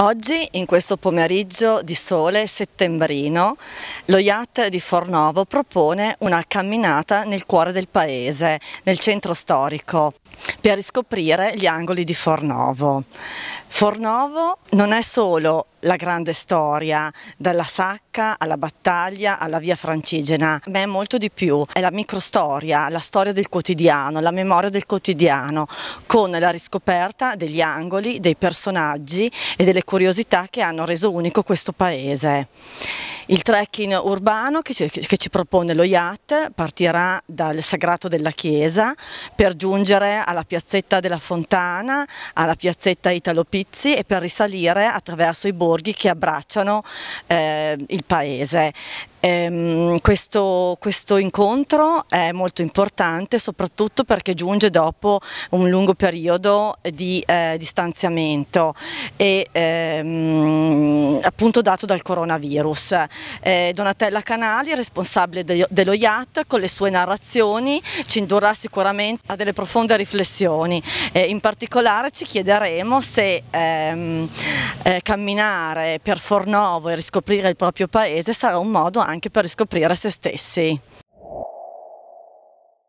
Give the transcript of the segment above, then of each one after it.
Oggi, in questo pomeriggio di sole settembrino, lo yacht di Fornovo propone una camminata nel cuore del paese, nel centro storico per riscoprire gli angoli di Fornovo. Fornovo non è solo la grande storia, dalla sacca alla battaglia alla via francigena, ma è molto di più, è la microstoria, la storia del quotidiano, la memoria del quotidiano, con la riscoperta degli angoli, dei personaggi e delle curiosità che hanno reso unico questo paese. Il trekking urbano che ci, che ci, propone lo IAT partirà dal Sagrato della Chiesa per giungere alla piazzetta della Fontana, alla piazzetta Italo Pizzi e per risalire attraverso i borghi che abbracciano eh, il paese. Ehm, questo, questo, incontro è molto importante soprattutto perché giunge dopo un lungo periodo di eh, distanziamento e, ehm, appunto dato dal coronavirus. Eh, Donatella Canali, responsabile de dello IAT, con le sue narrazioni ci indurrà sicuramente a delle profonde riflessioni. Eh, in particolare ci chiederemo se ehm, eh, camminare per Fornovo e riscoprire il proprio paese sarà un modo anche per riscoprire se stessi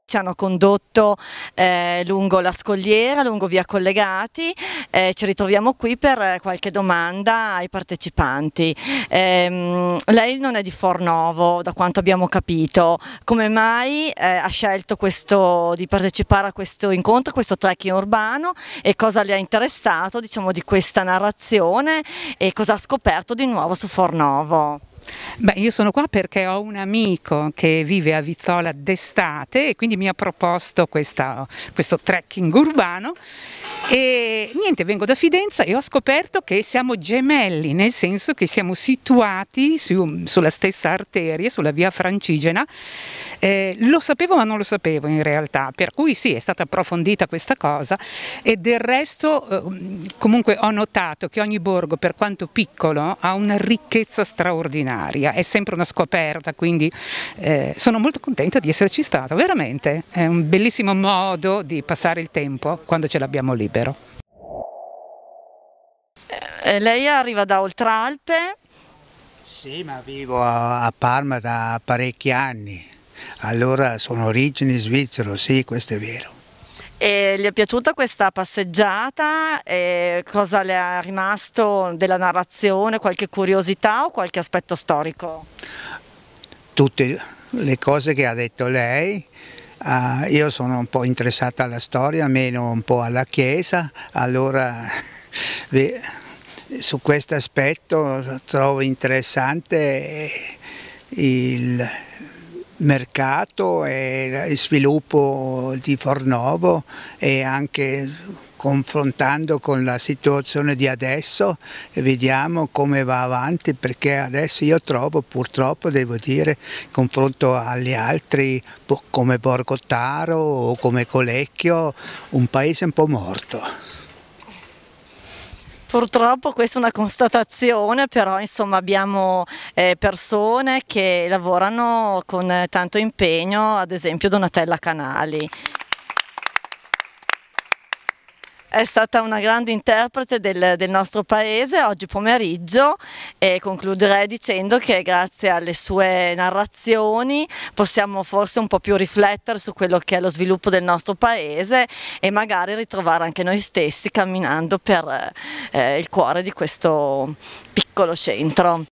ci hanno condotto eh, lungo la scogliera, lungo via collegati, eh, ci ritroviamo qui per eh, qualche domanda ai partecipanti. Eh, lei non è di Fornovo, da quanto abbiamo capito, come mai eh, ha scelto questo, di partecipare a questo incontro, a questo trekking urbano e cosa le ha interessato diciamo, di questa narrazione e cosa ha scoperto di nuovo su Fornovo? Beh, io sono qua perché ho un amico che vive a Vizzola d'estate e quindi mi ha proposto questa, questo trekking urbano e niente, vengo da Fidenza e ho scoperto che siamo gemelli, nel senso che siamo situati su, sulla stessa arteria, sulla via Francigena. Eh, lo sapevo ma non lo sapevo in realtà, per cui sì, è stata approfondita questa cosa e del resto eh, comunque ho notato che ogni borgo, per quanto piccolo, ha una ricchezza straordinaria straordinaria, è sempre una scoperta, quindi eh, sono molto contenta di esserci stata, veramente è un bellissimo modo di passare il tempo quando ce l'abbiamo libero. Eh, eh, lei arriva da Oltralpe? Sì, ma vivo a, Parma da parecchi anni, allora sono origine svizzero, sì, questo è vero. E gli è piaciuta questa passeggiata? E cosa le è rimasto della narrazione? Qualche curiosità o qualche aspetto storico? Tutte le cose che ha detto lei. Uh, io sono un po' interessata alla storia, meno un po' alla Chiesa, allora su questo aspetto trovo interessante il, mercato e sviluppo di Fornovo e anche confrontando con la situazione di adesso vediamo come va avanti perché adesso io trovo purtroppo devo dire in confronto agli altri come Borgottaro o come Colecchio un paese un po' morto. Purtroppo questa è una constatazione, però insomma, abbiamo eh, persone che lavorano con tanto impegno, ad esempio Donatella Canali. È stata una grande interprete del, del nostro paese oggi pomeriggio e concluderei dicendo che grazie alle sue narrazioni possiamo forse un po' più riflettere su quello che è lo sviluppo del nostro paese e magari ritrovare anche noi stessi camminando per eh, il cuore di questo piccolo centro.